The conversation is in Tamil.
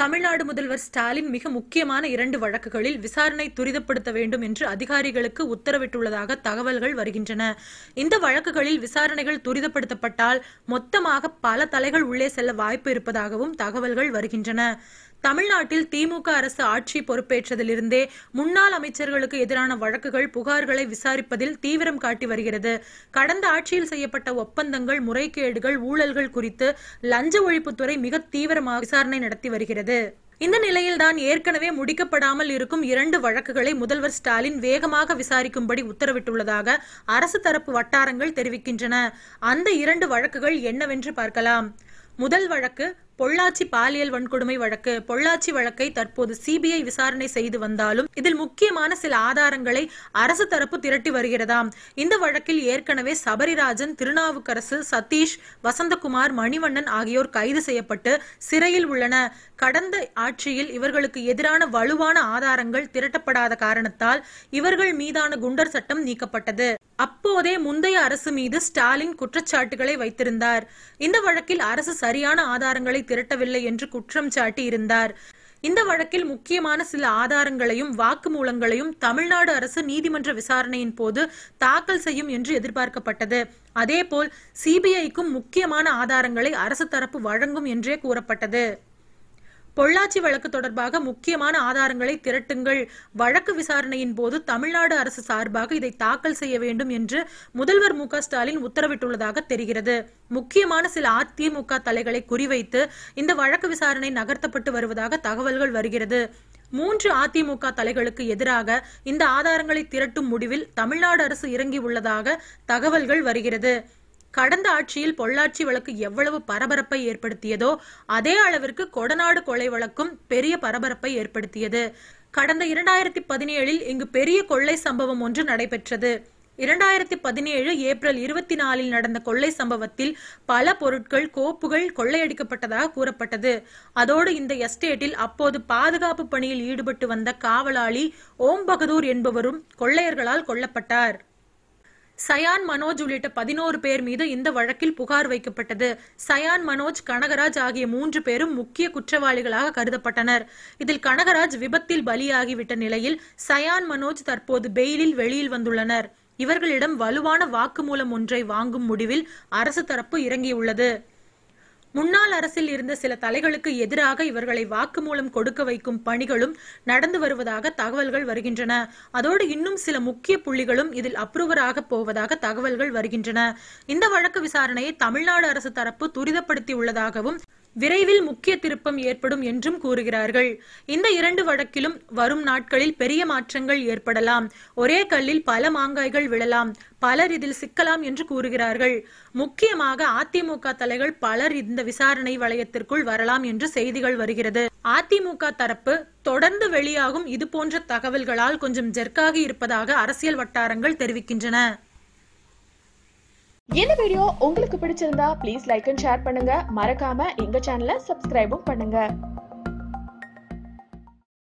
தமிழ்நாடு முதல்வர் ஸ்டாலின் மிக முக்கியமான இரண்டு வழக்குகளில் விசாரணை துரிதப்படுத்த வேண்டும் என்று அதிகாரிகளுக்கு உத்தரவிட்டுள்ளதாக தகவல்கள் வருகின்றன இந்த வழக்குகளில் விசாரணைகள் துரிதப்படுத்தப்பட்டால் மொத்தமாக பல தலைகள் உள்ளே செல்ல வாய்ப்பு இருப்பதாகவும் தகவல்கள் வருகின்றன தமிழ்நாட்டில் திமுக அரசு ஆட்சி பொறுப்பேற்றதிலிருந்தே முன்னாள் அமைச்சர்களுக்கு எதிரான வழக்குகள் புகார்களை விசாரிப்பதில் தீவிரம் காட்டி வருகிறது கடந்த ஆட்சியில் செய்யப்பட்ட ஒப்பந்தங்கள் முறைகேடுகள் ஊழல்கள் குறித்து லஞ்ச ஒழிப்புத்துறை மிக தீவிரமாக விசாரணை நடத்தி வருகிறது இந்த நிலையில்தான் ஏற்கனவே முடிக்கப்படாமல் இருக்கும் இரண்டு வழக்குகளை முதல்வர் ஸ்டாலின் வேகமாக விசாரிக்கும்படி உத்தரவிட்டுள்ளதாக அரசு தரப்பு வட்டாரங்கள் தெரிவிக்கின்றன அந்த இரண்டு வழக்குகள் என்னவென்று பார்க்கலாம் முதல் வழக்கு பொள்ளாச்சி பாலியல் வன்கொடுமை வழக்கு பொள்ளாச்சி வழக்கை தற்போது சிபிஐ விசாரணை செய்து வந்தாலும் இதில் முக்கியமான சில ஆதாரங்களை அரசு தரப்பு திரட்டி வருகிறதாம் இந்த வழக்கில் ஏற்கனவே சபரிராஜன் திருநாவுக்கரசு சதீஷ் வசந்தகுமார் மணிவண்ணன் ஆகியோர் கைது செய்யப்பட்டு சிறையில் உள்ளன கடந்த ஆட்சியில் இவர்களுக்கு எதிரான வலுவான ஆதாரங்கள் திரட்டப்படாத காரணத்தால் இவர்கள் மீதான குண்டர் சட்டம் நீக்கப்பட்டது அப்போதே முந்தைய அரசு மீது ஸ்டாலின் குற்றச்சாட்டுகளை வைத்திருந்தார் இந்த வழக்கில் அரசு சரியான ஆதாரங்களை திரட்டவில்லை என்று குற்றம் சாட்டி இருந்தார் இந்த வழக்கில் முக்கியமான சில ஆதாரங்களையும் வாக்குமூலங்களையும் தமிழ்நாடு அரசு நீதிமன்ற விசாரணையின் போது தாக்கல் செய்யும் என்று எதிர்பார்க்கப்பட்டது அதேபோல் சிபிஐக்கும் முக்கியமான ஆதாரங்களை அரசு தரப்பு வழங்கும் என்றே கூறப்பட்டது பொள்ளாச்சி வழக்கு தொடர்பாக முக்கியமான ஆதாரங்களை திரட்டுங்கள் வழக்கு விசாரணையின் போது தமிழ்நாடு அரசு சார்பாக இதை தாக்கல் செய்ய வேண்டும் என்று முதல்வர் மு ஸ்டாலின் உத்தரவிட்டுள்ளதாக தெரிகிறது முக்கியமான சில அதிமுக தலைகளை குறிவைத்து இந்த வழக்கு விசாரணை நகர்த்தப்பட்டு வருவதாக தகவல்கள் வருகிறது மூன்று அதிமுக தலைகளுக்கு எதிராக இந்த ஆதாரங்களை திரட்டும் முடிவில் தமிழ்நாடு அரசு இறங்கி உள்ளதாக தகவல்கள் வருகிறது கடந்த ஆட்சியில் பொள்ளாச்சி வழக்கு எவ்வளவு பரபரப்பை ஏற்படுத்தியதோ அதே அளவிற்கு கொடநாடு கொலை வழக்கும் பெரிய பரபரப்பை ஏற்படுத்தியது கடந்த இரண்டாயிரத்தி பதினேழில் இங்கு பெரிய கொள்ளை சம்பவம் ஒன்று நடைபெற்றது இரண்டாயிரத்தி பதினேழு ஏப்ரல் இருபத்தி நாலில் நடந்த கொள்ளை சம்பவத்தில் பல பொருட்கள் கோப்புகள் கொள்ளையடிக்கப்பட்டதாக கூறப்பட்டது அதோடு இந்த எஸ்டேட்டில் அப்போது பாதுகாப்பு பணியில் ஈடுபட்டு வந்த காவலாளி ஓம் பகதூர் என்பவரும் கொள்ளையர்களால் கொல்லப்பட்டார் சயான் மனோஜ் உள்ளிட்ட பதினோரு பேர் மீது இந்த வழக்கில் புகார் வைக்கப்பட்டது சயான் மனோஜ் கனகராஜ் ஆகிய மூன்று பேரும் முக்கிய குற்றவாளிகளாக கருதப்பட்டனர் இதில் கனகராஜ் விபத்தில் பலியாகிவிட்ட நிலையில் சயான் மனோஜ் தற்போது பெயிலில் வெளியில் வந்துள்ளனர் இவர்களிடம் வலுவான வாக்குமூலம் ஒன்றை வாங்கும் முடிவில் அரசு தரப்பு இறங்கியுள்ளது முன்னாள் அரசில் இருந்த சில தலைகளுக்கு எதிராக இவர்களை வாக்குமூலம் கொடுக்க வைக்கும் பணிகளும் நடந்து வருவதாக தகவல்கள் வருகின்றன அதோடு இன்னும் சில முக்கிய புள்ளிகளும் இதில் அப்ரூவராக போவதாக தகவல்கள் வருகின்றன இந்த வழக்கு விசாரணையை தமிழ்நாடு அரசு தரப்பு துரிதப்படுத்தி உள்ளதாகவும் விரைவில் முக்கிய திருப்பம் ஏற்படும் என்றும் கூறுகிறார்கள் இந்த இரண்டு வழக்கிலும் வரும் நாட்களில் பெரிய மாற்றங்கள் ஏற்படலாம் ஒரே கல்லில் பல மாங்காய்கள் விழலாம் பலர் இதில் சிக்கலாம் என்று கூறுகிறார்கள் முக்கியமாக அதிமுக தலைகள் பலர் இந்த விசாரணை வளையத்திற்குள் வரலாம் என்று செய்திகள் வருகிறது அதிமுக தரப்பு தொடர்ந்து வெளியாகும் இதுபோன்ற தகவல்களால் கொஞ்சம் ஜெர்க்காகி இருப்பதாக அரசியல் வட்டாரங்கள் தெரிவிக்கின்றன இந்த வீடியோ உங்களுக்கு பிடிச்சிருந்தா ப்ளீஸ் லைக் அண்ட் ஷேர் பண்ணுங்க மறக்காம எங்க சேனலை சப்ஸ்கிரைபும் பண்ணுங்க